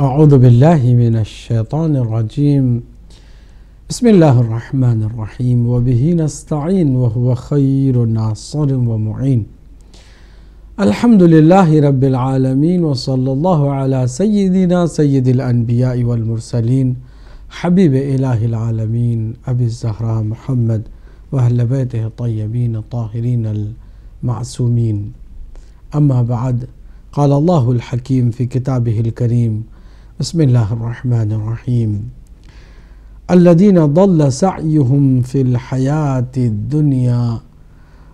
أعوذ بالله من الشيطان الرجيم بسم الله الرحمن الرحيم وبه نستعين وهو خير ناصر ومعين الحمد لله رب العالمين وصلى الله على سيدنا سيد الأنبياء والمرسلين حبيب إله العالمين أبي الزهراء محمد وأهل بيته الطيبين الطاهرين المعصومين أما بعد قال الله الحكيم في كتابه الكريم بسم الله الرحمن الرحيم الذين ضل سعيهم في الحياة الدنيا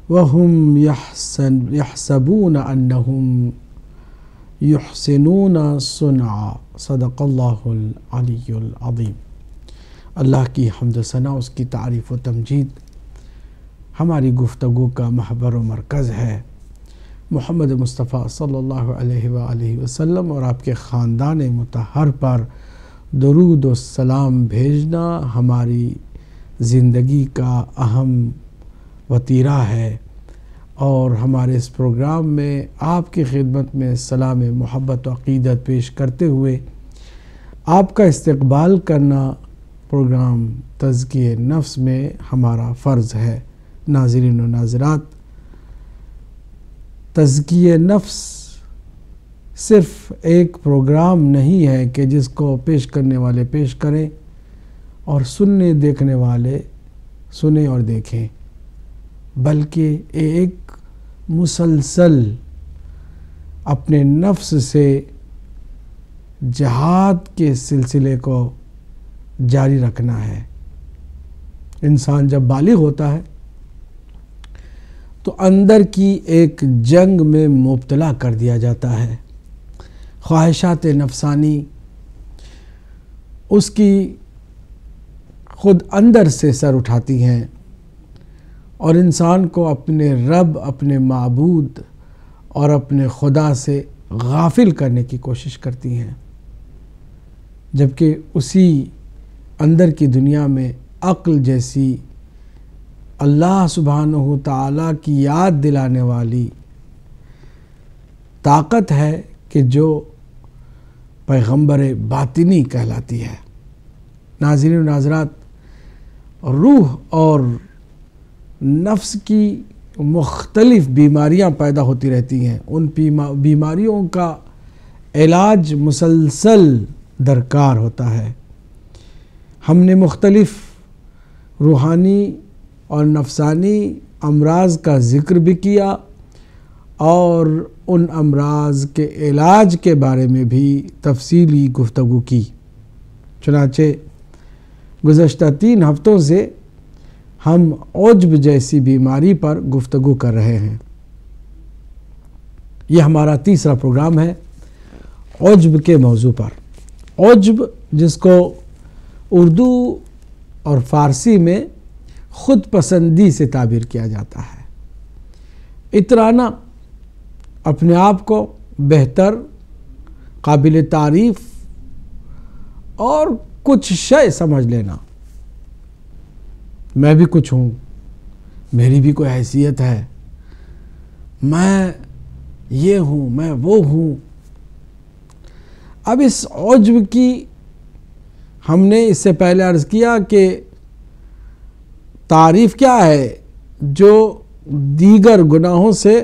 وهم يحسن يحسبون أنهم يحسنون صنعا صدق الله العلي العظيم اللہ کی حمد و ثنا اس کی تعریف و تمجید ہماری گفتگو کا محبر و مرکز ہے मोहम्मद मुस्तफ़ा सल्लल्लाहु अलैहि वसल्लम और आपके ख़ानदान मतहर पर दरूद और सलाम भेजना हमारी ज़िंदगी का अहम वतीरा है और हमारे इस प्रोग्राम में आपकी खिदमत में सलाम मोहब्बत अक़ीदत पेश करते हुए आपका इस्तकबाल करना प्रोग्राम तजकिए नफ्स में हमारा फ़र्ज़ है नाजरन नाजरात तजकिए नफ्स सिर्फ एक प्रोग्राम नहीं है कि जिसको पेश करने वाले पेश करें और सुनने देखने वाले सुने और देखें बल्कि एक मुसलसल अपने नफ्स से जहाद के सिलसिले को जारी रखना है इंसान जब बालिग होता है तो अंदर की एक जंग में मुबतला कर दिया जाता है ख्वाहिशात नफसानी उसकी खुद अंदर से सर उठाती हैं और इंसान को अपने रब अपने मबूद और अपने खुदा से गाफिल करने की कोशिश करती हैं जबकि उसी अंदर की दुनिया में अक्ल जैसी अल्लाह सुबहान तला की याद दिलाने वाली ताकत है कि जो पैगम्बर बातिनी कहलाती है नाजिन नाजरात रूह और नफ्स की मुख्तलफ बीमारियाँ पैदा होती रहती हैं उन बीमारियों का इलाज मुसलसल दरकार होता है हमने मुख्तलफ़ रूहानी और नफसानी अमराज का ज़िक्र भी किया और उन अमराज के इलाज के बारे में भी तफसीली गुफ्तु की चुनाचे गुज्त तीन हफ्तों से हम ओजब जैसी बीमारी पर गुफ्तु कर रहे हैं यह हमारा तीसरा प्रोग्राम है ओजब के मौजू पर ओजब जिसको उर्दू और फ़ारसी में खुद पसंदी से ताबीर किया जाता है इतराना अपने आप को बेहतर काबिल तारीफ और कुछ शय समझ लेना मैं भी कुछ हूँ मेरी भी कोई हैसियत है मैं ये हूँ मैं वो हूँ अब इस औजब की हमने इससे पहले अर्ज़ किया कि तारीफ क्या है जो दीगर गुनाहों से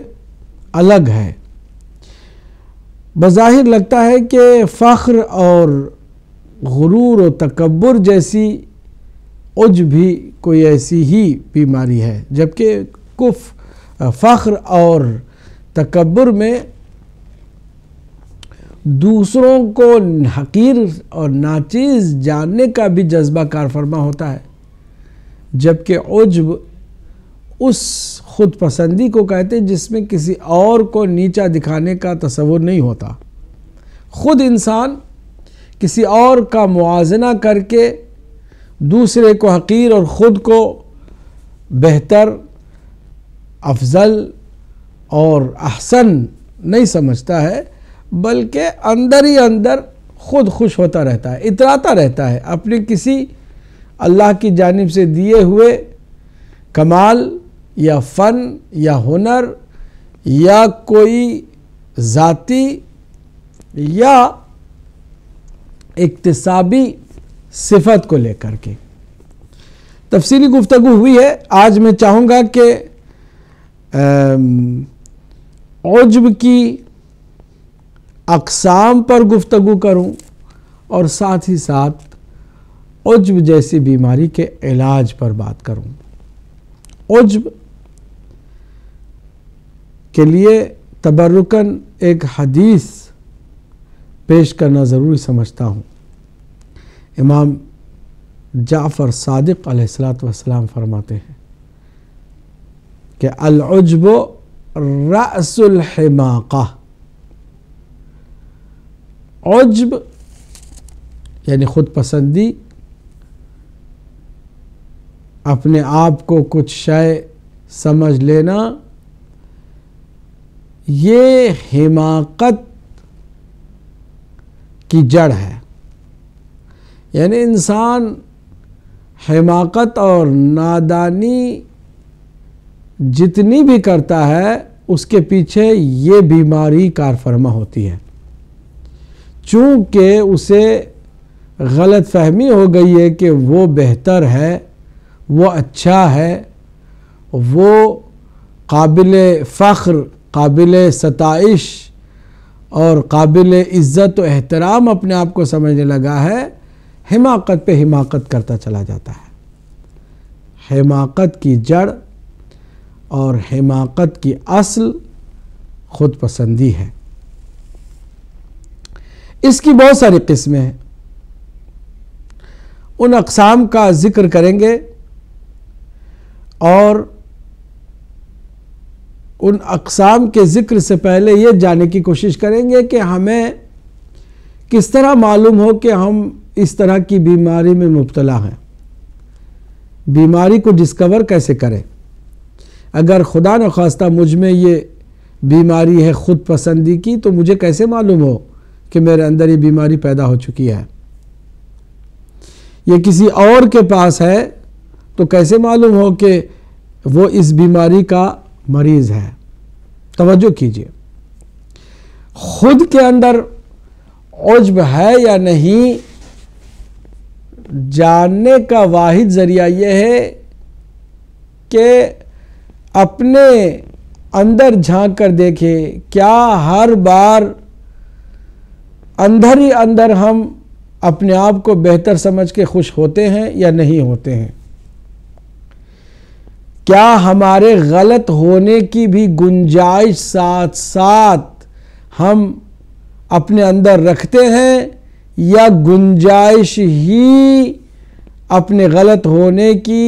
अलग है बज़ाहिर लगता है कि फ़ख्र और गुरूर और तकबर जैसी उज भी कोई ऐसी ही बीमारी है जबकि कुफ फ़ख्र और तकबर में दूसरों को हकीर और नाचीज़ जानने का भी जज्बा कार फरमा होता है जबकि उज्ब उस खुद पसंदी को कहते हैं जिसमें किसी और को नीचा दिखाने का तस्वुर नहीं होता खुद इंसान किसी और का मुआजना करके दूसरे को हकीर और ख़ुद को बेहतर अफजल और अहसन नहीं समझता है बल्कि अंदर ही अंदर खुद खुश होता रहता है इतराता रहता है अपने किसी अल्लाह की जानब से दिए हुए कमाल या फ़न या हुनर या कोई ज़ाती या इकतसाबी सिफत को लेकर के तफसीली गुफ्तु हुई है आज मैं चाहूँगा कि औजब की अकसाम पर गुफ्तु करूँ और साथ ही साथ उज्ब जैसी बीमारी के इलाज पर बात करूं उज्ब के लिए तबरुकन एक हदीस पेश करना ज़रूरी समझता हूं इमाम जाफ़र सादिक सलाम फरमाते हैं कि अलजब रसुलहमाका उज्ब यानी ख़ुद पसंदी अपने आप को कुछ शय समझ लेना ये हिमाकत की जड़ है यानी इंसान हिमाकत और नादानी जितनी भी करता है उसके पीछे ये बीमारी कारफरमा होती है चूँकि उसे गलत फहमी हो गई है कि वो बेहतर है वो अच्छा है वो काबिल फ़ख्र काबिल सताइश और काबिल इज़्ज़त और एहतराम अपने आप को समझने लगा है हिमाकत पे हिमाकत करता चला जाता है हिमाकत की जड़ और हिमाकत की असल खुद पसंदी है इसकी बहुत सारी किस्में हैं उन अकसाम का ज़िक्र करेंगे और उन अकसाम के ज़िक्र से पहले ये जानने की कोशिश करेंगे कि हमें किस तरह मालूम हो कि हम इस तरह की बीमारी में मुबतला हैं बीमारी को डिस्कवर कैसे करें अगर खुदा न खास्ता मुझ में ये बीमारी है ख़ुद पसंदी की तो मुझे कैसे मालूम हो कि मेरे अंदर ये बीमारी पैदा हो चुकी है ये किसी और के पास है तो कैसे मालूम हो कि वो इस बीमारी का मरीज़ है तवज्जो कीजिए खुद के अंदर उज्ब है या नहीं जानने का वाहिद ज़रिया यह है कि अपने अंदर झांक कर देखें क्या हर बार अंदर ही अंदर हम अपने आप को बेहतर समझ के खुश होते हैं या नहीं होते हैं क्या हमारे गलत होने की भी गुंजाइश साथ साथ हम अपने अंदर रखते हैं या गुंजाइश ही अपने गलत होने की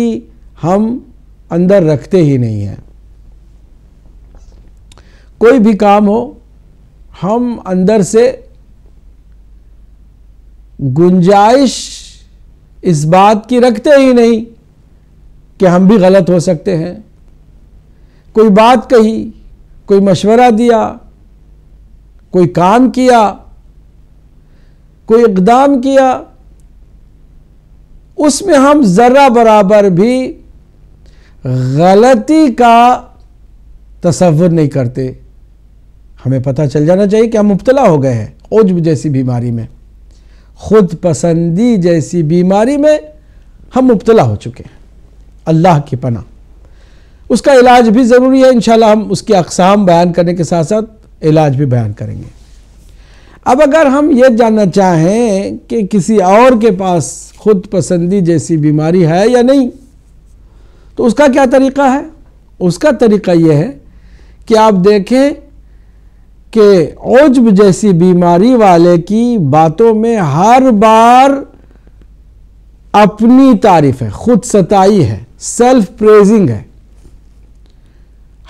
हम अंदर रखते ही नहीं हैं कोई भी काम हो हम अंदर से गुंजाइश इस बात की रखते ही नहीं कि हम भी गलत हो सकते हैं कोई बात कही कोई मशवरा दिया कोई काम किया कोई इकदाम किया उसमें हम ज़रा बराबर भी गलती का तस्वुर नहीं करते हमें पता चल जाना चाहिए कि हम मुबतला हो गए हैं ओजब जैसी बीमारी में खुद पसंदी जैसी बीमारी में हम मुबतला हो चुके हैं अल्लाह की पना उसका इलाज भी ज़रूरी है इन हम उसकी अकसाम बयान करने के साथ साथ इलाज भी बयान करेंगे अब अगर हम ये जानना चाहें कि किसी और के पास खुद पसंदी जैसी बीमारी है या नहीं तो उसका क्या तरीका है उसका तरीका यह है कि आप देखें कि ओजब जैसी बीमारी वाले की बातों में हर बार अपनी तारीफ है खुद सताई है सेल्फ प्रेजिंग है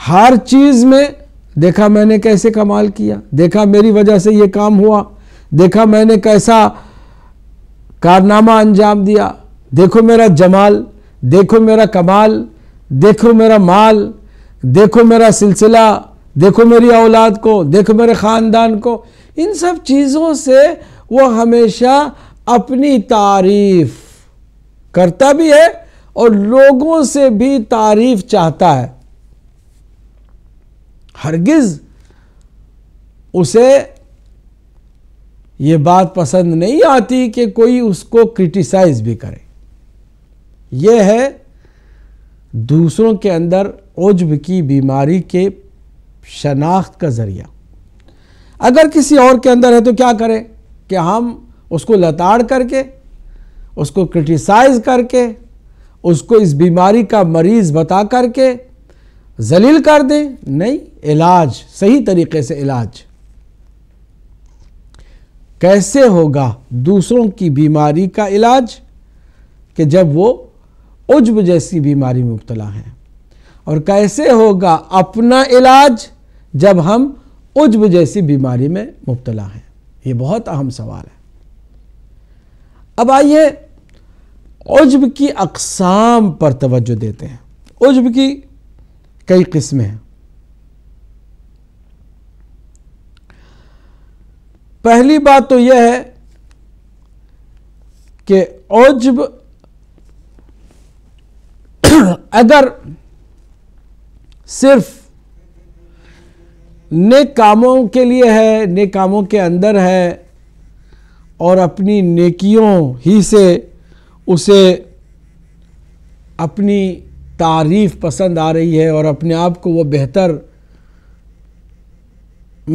हर चीज में देखा मैंने कैसे कमाल किया देखा मेरी वजह से ये काम हुआ देखा मैंने कैसा कारनामा अंजाम दिया देखो मेरा जमाल देखो मेरा कमाल देखो मेरा माल देखो मेरा सिलसिला देखो मेरी औलाद को देखो मेरे ख़ानदान को इन सब चीज़ों से वो हमेशा अपनी तारीफ करता भी है और लोगों से भी तारीफ चाहता है हरगिज उसे ये बात पसंद नहीं आती कि कोई उसको क्रिटिसाइज भी करे यह है दूसरों के अंदर उज्ब की बीमारी के शनाख्त का ज़रिया अगर किसी और के अंदर है तो क्या करें कि हम उसको लताड़ करके उसको क्रिटिसाइज करके उसको इस बीमारी का मरीज बता करके जलील कर दें नहीं इलाज सही तरीके से इलाज कैसे होगा दूसरों की बीमारी का इलाज कि जब वो उज्ब जैसी बीमारी में मुबतला हैं और कैसे होगा अपना इलाज जब हम उज्ब जैसी बीमारी में मुबतला हैं ये बहुत अहम सवाल है अब आइए उजब की अकसाम पर तवज्जो देते हैं उजब की कई किस्में हैं पहली बात तो यह है कि औजब अगर सिर्फ नेक कामों के लिए है नेक कामों के अंदर है और अपनी नेकियों ही से उसे अपनी तारीफ पसंद आ रही है और अपने आप को वो बेहतर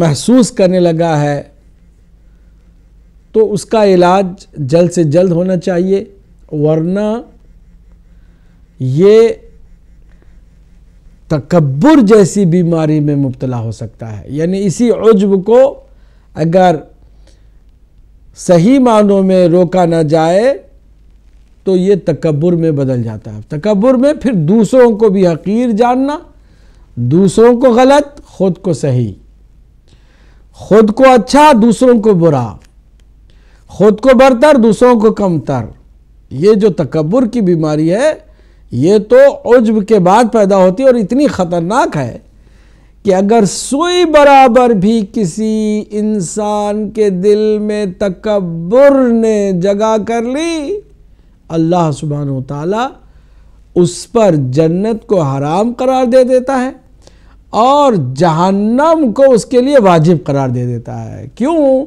महसूस करने लगा है तो उसका इलाज जल्द से जल्द होना चाहिए वरना ये तकबर जैसी बीमारी में मुबतला हो सकता है यानी इसी उज्ब को अगर सही मानों में रोका ना जाए तो ये तकबर में बदल जाता है तकबर में फिर दूसरों को भी हकीर जानना दूसरों को गलत खुद को सही खुद को अच्छा दूसरों को बुरा खुद को बरतर दूसरों को कमतर ये जो तकबर की बीमारी है ये तो उज्ब के बाद पैदा होती है और इतनी ख़तरनाक है कि अगर सुई बराबर भी किसी इंसान के दिल में तकबर ने जगह कर ली अल्लाह सुबहान तला उस पर जन्नत को हराम करार दे देता है और जहन्नम को उसके लिए वाजिब करार दे देता है क्यों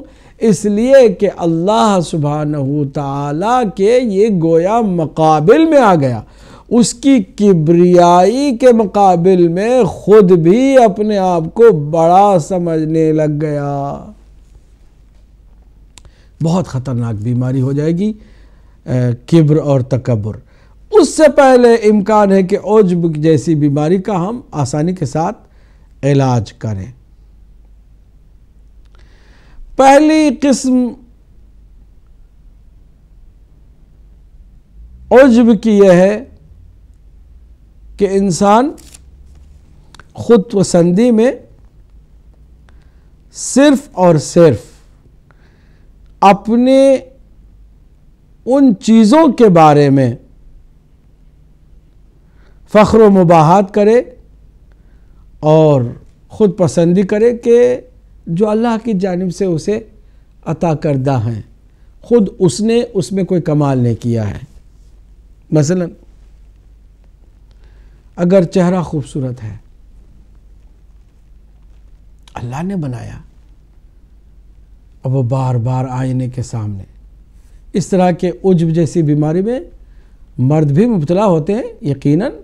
इसलिए कि अल्लाह सुबह ताला के ये गोया मकाबिल में आ गया उसकी किब्रियाई के मुकाबल में ख़ुद भी अपने आप को बड़ा समझने लग गया बहुत ख़तरनाक बीमारी हो जाएगी किब्र और तकबर उससे पहले इम्कान है कि ओजब जैसी बीमारी का हम आसानी के साथ इलाज करें पहली किस्म ओजब की यह है कि इंसान खुद पसंदी में सिर्फ और सिर्फ अपने उन चीज़ों के बारे में फ़ख्र मुबाहत करे और ख़ुद पसंदी करे कि जो अल्लाह की जानब से उसे अता करदा हैं ख़ुद उसने उसमें कोई कमाल नहीं किया है मसलन अगर चेहरा खूबसूरत है अल्लाह ने बनाया अब वो बार बार आईने के सामने इस तरह के उज्ब जैसी बीमारी में मर्द भी मुबतला होते हैं यकीनन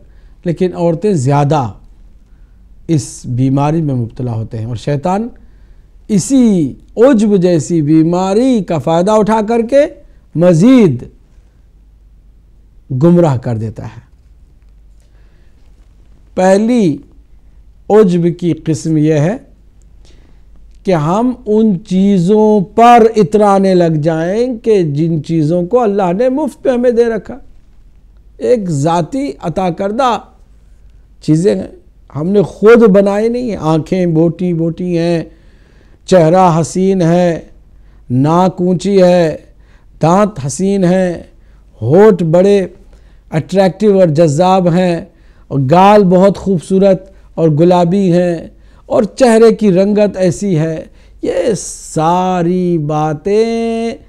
लेकिन औरतें ज़्यादा इस बीमारी में मुबतला होते हैं और शैतान इसी उज्ब जैसी बीमारी का फ़ायदा उठा करके मज़ीद गुमराह कर देता है पहली उज्ब की किस्म यह है कि हम उन चीज़ों पर इतराने लग जाएं कि जिन चीज़ों को अल्लाह ने मुफ्त पे हमें दे रखा एक ज़ाती अता करदा चीज़ें हैं हमने खुद बनाई नहीं हैं आँखें बोटी बोटी हैं चेहरा हसीन है नाक ऊंची है दांत हसीन हैं होठ बड़े अट्रैक्टिव और जज्जाब हैं और गाल बहुत खूबसूरत और गुलाबी हैं और चेहरे की रंगत ऐसी है ये सारी बातें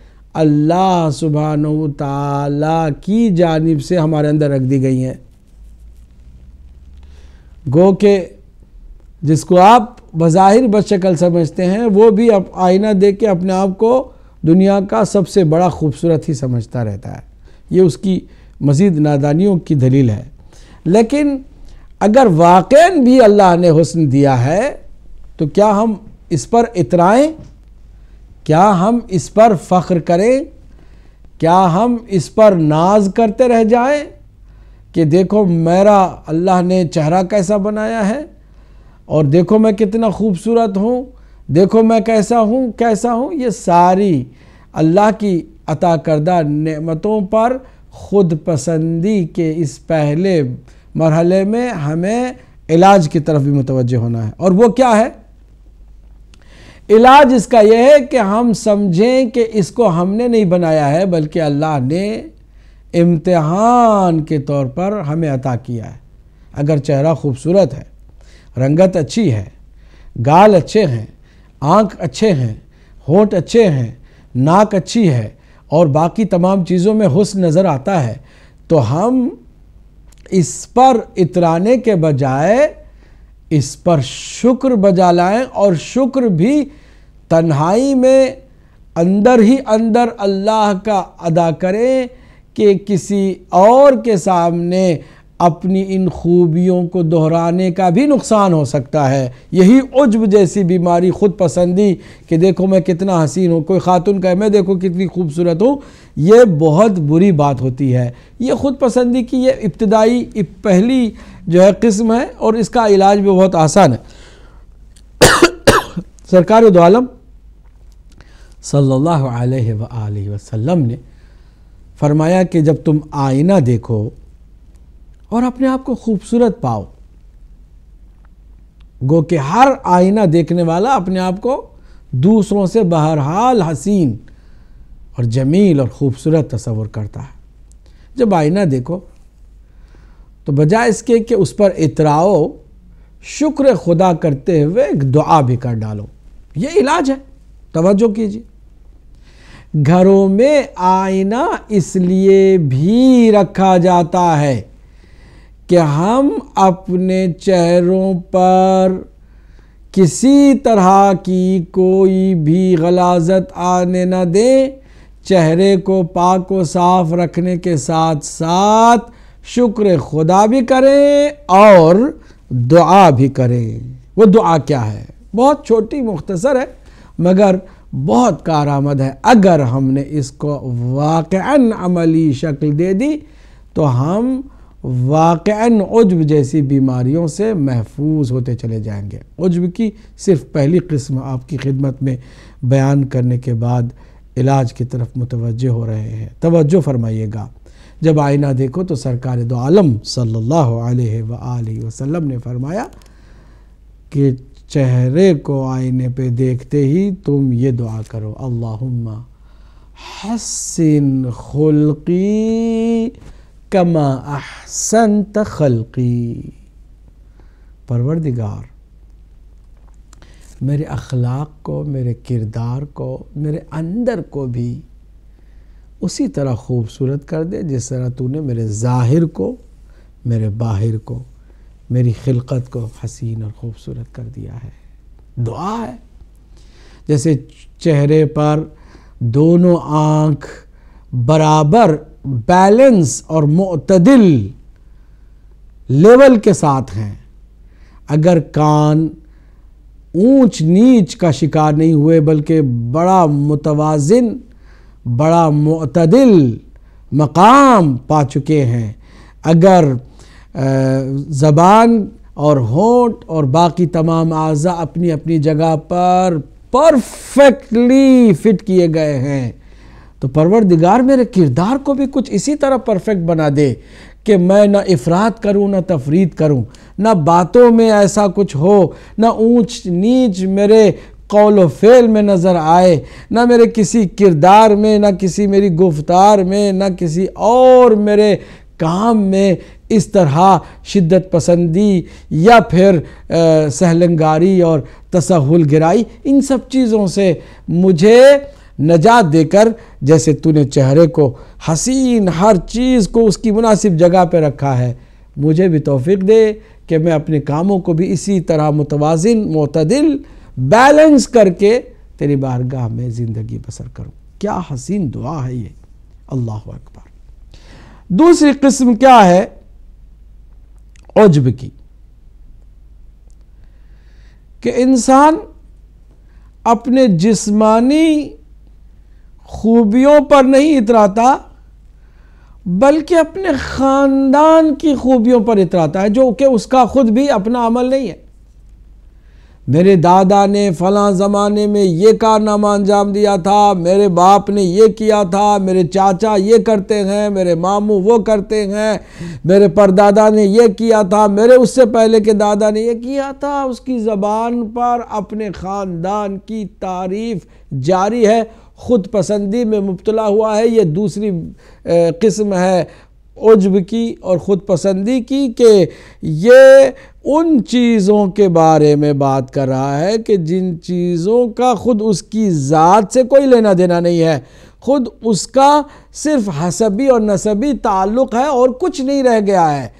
अल्लाह सुबहान तला की जानिब से हमारे अंदर रख दी गई हैं गो के जिसको आप बज़ाहिर शक्ल समझते हैं वो भी अब आईना देख के अपने आप को दुनिया का सबसे बड़ा खूबसूरत ही समझता रहता है ये उसकी मज़ीद नादानियों की दलील है लेकिन अगर वाकई भी अल्लाह ने हुस्न दिया है तो क्या हम इस पर इतराएं क्या हम इस पर फ़ख्र करें क्या हम इस पर नाज करते रह जाएं कि देखो मेरा अल्लाह ने चेहरा कैसा बनाया है और देखो मैं कितना खूबसूरत हूँ देखो मैं कैसा हूँ कैसा हूँ ये सारी अल्लाह की अता करदा नेमतों पर खुद पसंदी के इस पहले मरहले में हमें इलाज की तरफ भी मुतवजह होना है और वो क्या है इलाज इसका यह है कि हम समझें कि इसको हमने नहीं बनाया है बल्कि अल्लाह ने इम्तहान के तौर पर हमें अता किया है अगर चेहरा खूबसूरत है रंगत अच्छी है गाल अच्छे हैं आँख अच्छे हैं होंठ अच्छे हैं नाक अच्छी है और बाकी तमाम चीज़ों में हुस्न नज़र आता है तो हम इस पर इतराने के बजाय इस पर शुक्र बजा लाएं और शुक्र भी तन्हाई में अंदर ही अंदर अल्लाह का अदा करें कि किसी और के सामने अपनी इन खूबियों को दोहराने का भी नुकसान हो सकता है यही उज्ब जैसी बीमारी खुद पसंदी कि देखो मैं कितना हसीन हूँ कोई खातून कहे मैं देखो कितनी खूबसूरत हूँ ये बहुत बुरी बात होती है ये खुद पसंदी की ये इब्तदाई पहली जो है किस्म है और इसका इलाज भी बहुत आसान है सरकार दोम सल्लल्लाहु अलैहि वसल्लम ने फरमाया कि जब तुम आईना देखो और अपने आप को खूबसूरत पाओ गो के हर आईना देखने वाला अपने आप को दूसरों से बहरहाल हसीन और जमील और ख़ूबसूरत तस्वर करता है जब आईना देखो तो बजाय इसके कि उस पर इतराओ शुक्र खुदा करते हुए एक दुआ भी कर डालो ये इलाज है तवज्जो कीजिए घरों में आईना इसलिए भी रखा जाता है कि हम अपने चेहरों पर किसी तरह की कोई भी गलाजत आने न दें चेहरे को पाक व साफ रखने के साथ साथ शुक्र खुदा भी करें और दुआ भी करें वो दुआ क्या है बहुत छोटी मुख्तसर है मगर बहुत आमद है अगर हमने इसको वाक़ अमली शक्ल दे दी तो हम वाक़ उज्व जैसी बीमारियों से महफूज होते चले जाएंगे उज्व की सिर्फ पहली किस्म आपकी खिदमत में बयान करने के बाद इलाज की तरफ मुतवजह हो रहे हैं तवज्जो फरमाइएगा जब आईना देखो तो सरकार दो आलम सल्लल्लाहु अलैहि वसल्लम ने फरमाया कि चेहरे को आईने पे देखते ही तुम ये दुआ करो अल्लाहुम्मा हसिन खुल्की कमा अहसन खलकी परवरदिगार मेरे अखलाक को मेरे किरदार को मेरे अंदर को भी उसी तरह खूबसूरत कर दे जिस तरह तूने मेरे ज़ाहिर को मेरे बाहिर को मेरी खिलकत को हसीन और ख़ूबसूरत कर दिया है दुआ है जैसे चेहरे पर दोनों आँख बराबर बैलेंस और मतदिल लेवल के साथ हैं अगर कान ऊंच नीच का शिकार नहीं हुए बल्कि बड़ा मुतवाजन बड़ा मतदिल मकाम पा चुके हैं अगर ज़बान और होंठ और बाकी तमाम अज़ा अपनी अपनी जगह पर परफेक्टली फिट किए गए हैं तो परवरदिगार मेरे किरदार को भी कुछ इसी तरह परफेक्ट बना दे कि मैं ना इफ़रात करूं ना तफरीद करूं ना बातों में ऐसा कुछ हो ना ऊंच नीच मेरे कौल फेल में नज़र आए ना मेरे किसी किरदार में ना किसी मेरी गुफ्तार में ना किसी और मेरे काम में इस तरह शिद्दत पसंदी या फिर सहलंगारी और तसहुल गिराई इन सब चीज़ों से मुझे नजात देकर जैसे तूने चेहरे को हसीन हर चीज़ को उसकी मुनासिब जगह पर रखा है मुझे भी तोफ़ी दे कि मैं अपने कामों को भी इसी तरह मुतवाजन मतदिल बैलेंस करके तेरी बारगाह में ज़िंदगी बसर करूँ क्या हसीन दुआ है ये अल्लाह अकबर दूसरी किस्म क्या है अजब की कि इंसान अपने जिस्मानी खूबियों पर नहीं इतराता बल्कि अपने ख़ानदान की खूबियों पर इतराता है जो कि उसका ख़ुद भी अपना अमल नहीं है मेरे दादा ने फला ज़माने में ये कारनामा अंजाम दिया था मेरे बाप ने ये किया था मेरे चाचा ये करते हैं मेरे मामू वो करते हैं मेरे परदादा ने ये किया था मेरे उससे पहले के दादा ने ये किया था उसकी ज़बान पर अपने ख़ानदान की तारीफ़ जारी है खुद पसंदी में मुबतला हुआ है यह दूसरी किस्म है उजब की और ख़ुद पसंदी की कि ये उन चीज़ों के बारे में बात कर रहा है कि जिन चीज़ों का ख़ुद उसकी ज़ात से कोई लेना देना नहीं है ख़ुद उसका सिर्फ हसबी और नसबी ताल्लुक़ है और कुछ नहीं रह गया है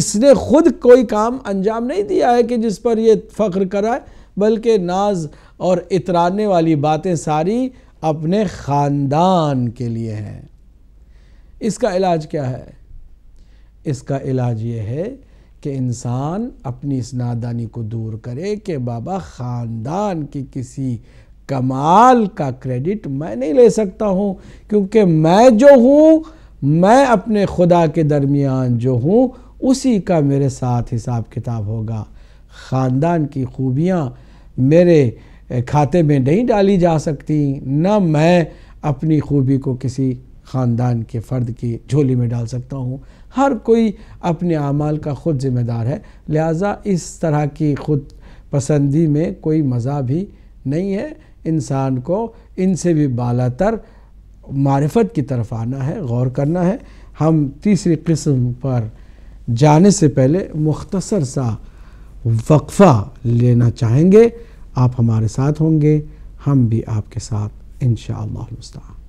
इसने ख़ुद कोई काम अंजाम नहीं दिया है कि जिस पर ये फ़ख्र कराए बल्कि नाज और इतराने वाली बातें सारी अपने ख़ानदान के लिए हैं इसका इलाज क्या है इसका इलाज ये है कि इंसान अपनी इस नादानी को दूर करे कि बाबा ख़ानदान की किसी कमाल का क्रेडिट मैं नहीं ले सकता हूँ क्योंकि मैं जो हूँ मैं अपने खुदा के दरमियान जो हूँ उसी का मेरे साथ हिसाब किताब होगा ख़ानदान की खूबियाँ मेरे खाते में नहीं डाली जा सकती न मैं अपनी खूबी को किसी ख़ानदान के फ़र्द की झोली में डाल सकता हूँ हर कोई अपने अमाल का ख़ुद ज़िम्मेदार है लिहाजा इस तरह की खुद पसंदी में कोई मज़ा भी नहीं है इंसान को इनसे भी बालातर मारफत की तरफ आना है गौर करना है हम तीसरी किस्म पर जाने से पहले मुख्तसर सा वक्फ़ा लेना चाहेंगे आप हमारे साथ होंगे हम भी आपके साथ इन शाह